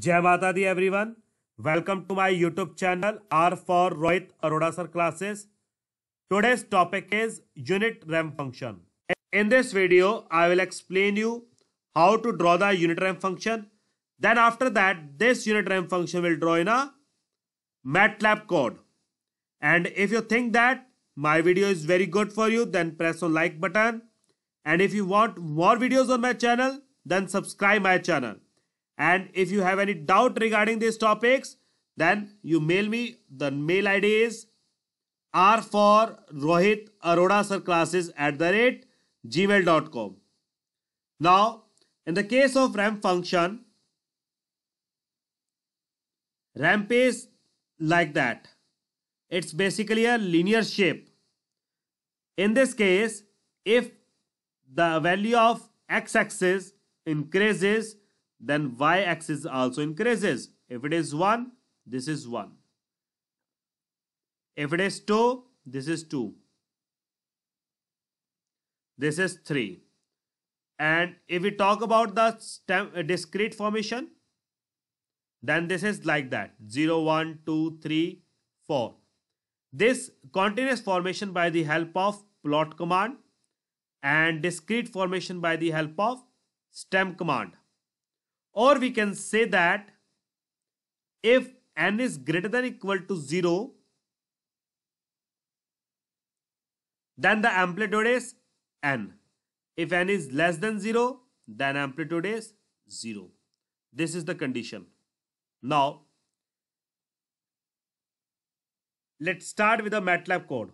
जय Mata Di everyone welcome to my YouTube channel R for Rohit Arora sir classes today's topic is unit ramp function in this video I will explain you how to draw the unit ramp function then after that this unit ramp function will draw in a MATLAB code and if you think that my video is very good for you then press on like button and if you want more videos on my channel then subscribe my channel And if you have any doubt regarding these topics, then you mail me. The mail ID is r for Rohit Aroda Sir classes at the rate gmail.com. Now, in the case of ramp function, ramp is like that. It's basically a linear shape. In this case, if the value of x-axis increases then y-axis also increases. If it is 1, this is 1. If it is 2, this is 2. This is 3. And if we talk about the stem, uh, discrete formation, then this is like that 0, 1, 2, 3, 4. This continuous formation by the help of plot command and discrete formation by the help of stem command. Or we can say that if n is greater than equal to 0, then the amplitude is n. If n is less than 0, then amplitude is 0. This is the condition. Now, let's start with the MATLAB code.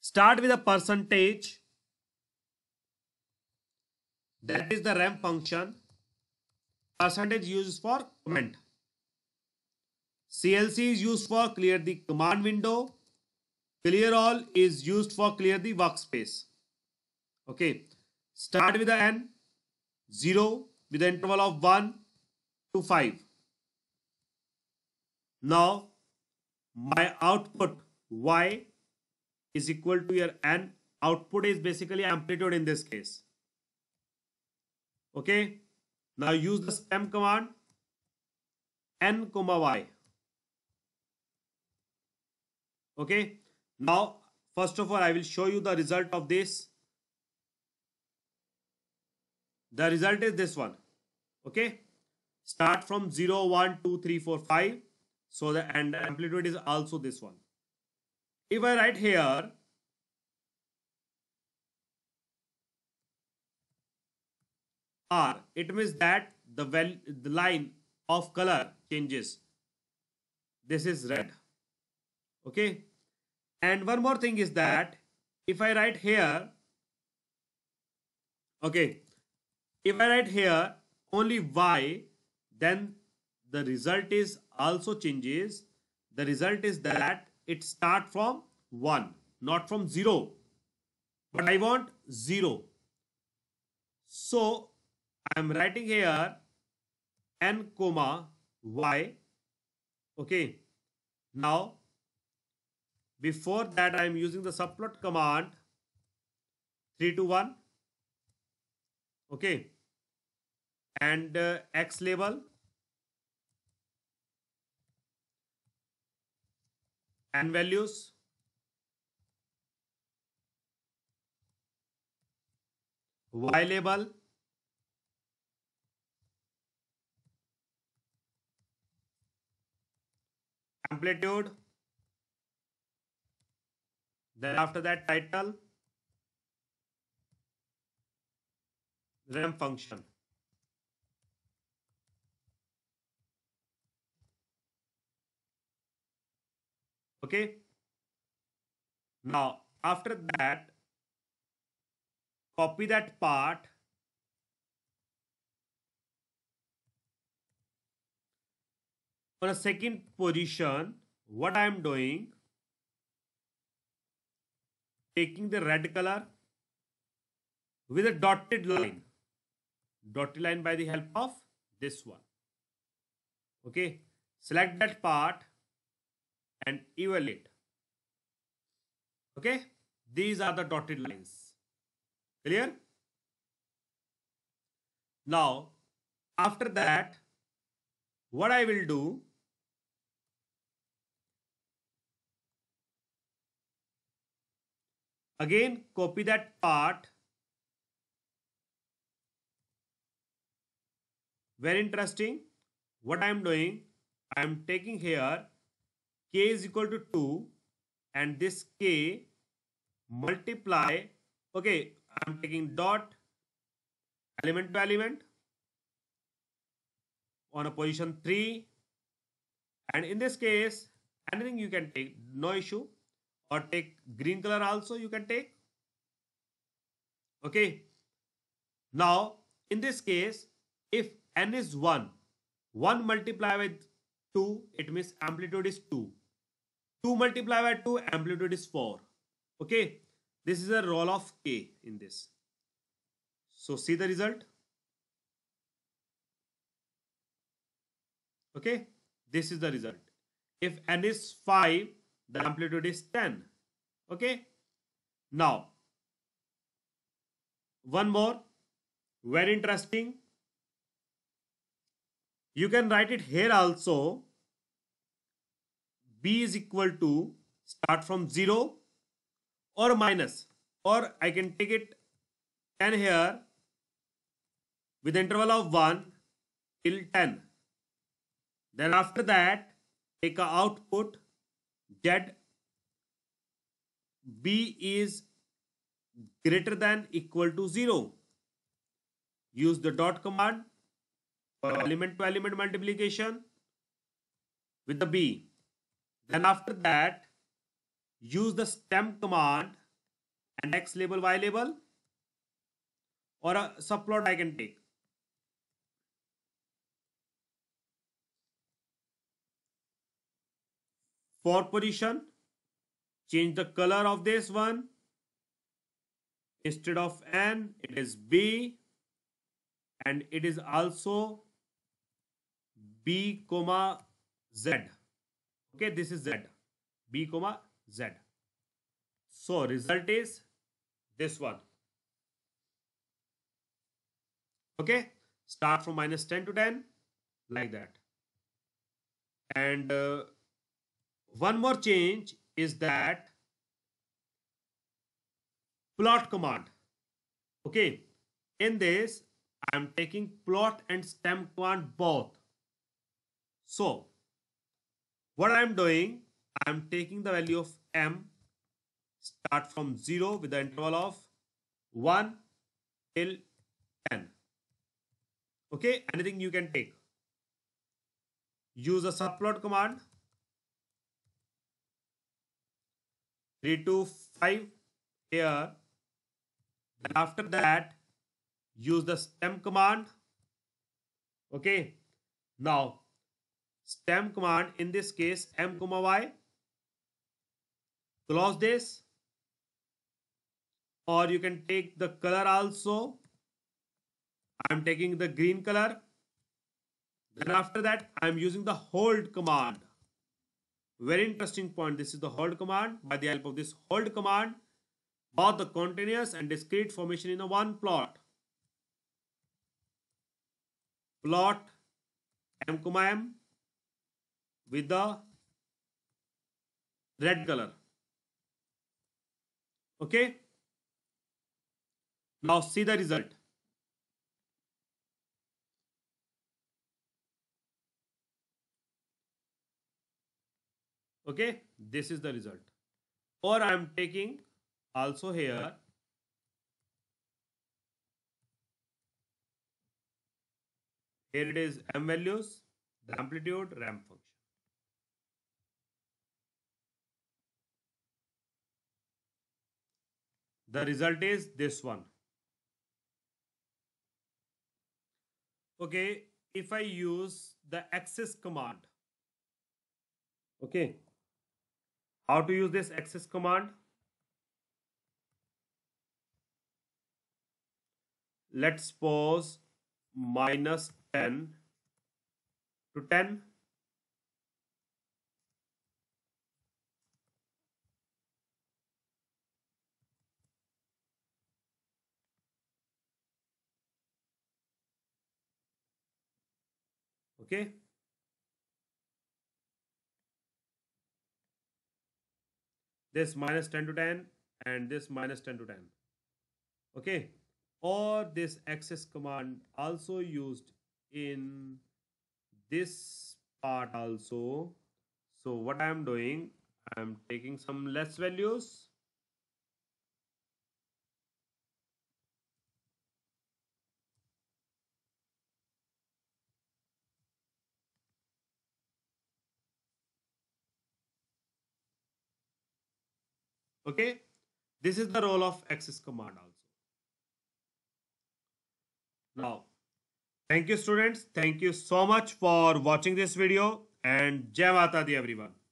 Start with a percentage that is the ramp function. Percentage used for comment. CLC is used for clear the command window. Clear all is used for clear the workspace. Okay. Start with the N. 0 with the interval of 1 to 5. Now, my output Y is equal to your N. Output is basically amplitude in this case. Okay. Now use the spam command n comma y. Okay. Now, first of all, I will show you the result of this. The result is this one. Okay. Start from 0, 1, 2, 3, 4, 5. So the and amplitude is also this one. If I write here R, it means that the, well the line of color changes. This is red. Okay. And one more thing is that if I write here, okay, if I write here only Y, then the result is also changes. The result is that it start from 1, not from 0. But I want 0. So I am writing here n comma y okay now before that I am using the subplot command 3 to 1 okay and uh, x label and values y label amplitude then after that title ramp function okay now after that copy that part for a second position what I am doing taking the red color with a dotted line dotted line by the help of this one okay select that part and evaluate okay these are the dotted lines clear now after that what i will do Again, copy that part. Very interesting. What I am doing, I am taking here k is equal to 2 and this k multiply, okay, I am taking dot element to element on a position 3 and in this case anything you can take no issue or take green color also you can take okay now in this case if n is 1 1 multiply with 2 it means amplitude is 2 2 multiply by 2 amplitude is 4 okay this is a roll of k in this so see the result okay this is the result if n is 5 the amplitude is 10. Okay. Now, one more. Very interesting. You can write it here also. B is equal to start from 0 or minus or I can take it 10 here with interval of 1 till 10. Then after that, take a output that b is greater than equal to 0. Use the dot command for element to element multiplication with the b. Then after that, use the stem command and x label y label or a subplot I can take. for position change the color of this one instead of n it is b and it is also b comma z okay this is z b comma z so result is this one okay start from minus 10 to 10 like that and uh, one more change is that plot command. Okay, in this, I'm taking plot and stem command both. So, what I'm doing, I'm taking the value of m, start from 0 with the interval of 1 till 10. Okay, anything you can take. Use a subplot command. 3 to 5 here. And after that, use the stem command. Okay. Now, stem command in this case, m comma y. Close this. Or you can take the color also. I'm taking the green color. Then after that, I'm using the hold command. Very interesting point. This is the hold command. By the help of this hold command, both the continuous and discrete formation in a one plot. Plot m comma m with the red color. Okay. Now see the result. okay this is the result or i am taking also here here it is m values the amplitude ramp function the result is this one okay if i use the access command okay how to use this access command? Let's suppose minus 10 to 10. Okay. this minus 10 to 10 and this minus 10 to 10 okay or this access command also used in this part also so what i am doing i am taking some less values Okay, this is the role of access command also. Now, thank you students. Thank you so much for watching this video and Jai Mata Di everyone.